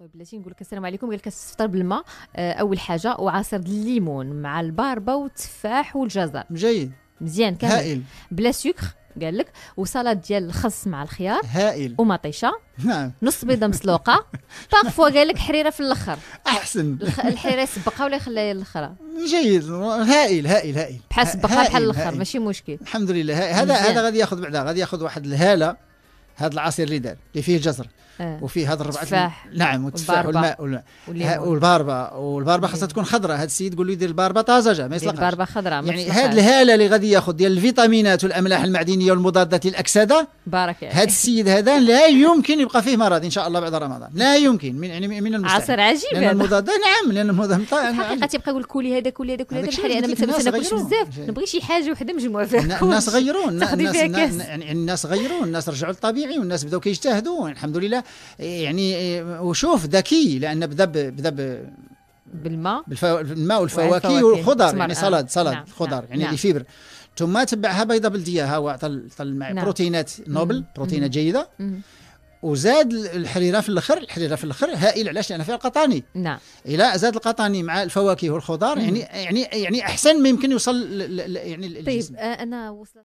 طيب بلاتي نقول لك السلام عليكم قال لك تفطر بالماء آه، اول حاجه وعصير الليمون مع الباربه والتفاح والجزر جيد مزيان كامل هائل بلا سكر قال لك وسلطه ديال الخس مع الخيار هائل ومطيشه نعم نص بيضه مسلوقه باغفوا قال لك حريره في الاخر احسن الحريره يسبقها ولا يخليها الاخرى جيد هائل هائل هائل بحال سبقها بحال الاخر ماشي مشكل الحمد لله هذا هذا غادي ياخذ بعدا غادي ياخذ واحد الهاله هذا العصير اللي دار اللي فيه الجزر آه. وفيه هذا الربعة تفاح نعم والتفاح والماء والباربه والباربه خاصها تكون خضراء هذا السيد يقول له يدير الباربه طازجه ما يصلحش الباربه خضراء يعني هذه الهاله اللي غادي ياخذ ديال الفيتامينات والاملاح المعدنيه والمضادات للاكسده بارك يعني. هذا السيد هذا لا يمكن يبقى فيه مرض ان شاء الله بعد رمضان لا يمكن من يعني من المستحيل عصير عجيب لان المضادات نعم لان المضادات طيب، الحقيقه نعم. تبقى يقول كولي هذا كولي هذا كولي هذا بحال انا ما ناكلش بزاف نبغي شي حاجه وحده مجموعه فيها الناس غيرون يعني الناس غيرون الناس رجعوا للطبيعه طبيعي والناس بداو كيجتهدوا الحمد لله إيه، يعني إيه، وشوف ذكي لان بدا بدا بالماء بالماء والفواكه نعم، والخضر يعني سلطه سلطه نعم الخضر نعم،, نعم يعني نعم فيبر ثم تبعها بيضه بلديه ها هو عطى نعم بروتينات نوبل مم بروتينات مم جيده مم وزاد الحريره في الاخر الحريره في الاخر هائل علاش لان فيها القطاني نعم الى زاد القطاني مع الفواكه والخضار يعني يعني يعني احسن ما يمكن يوصل يعني طيب الجسم. آه، انا وصلت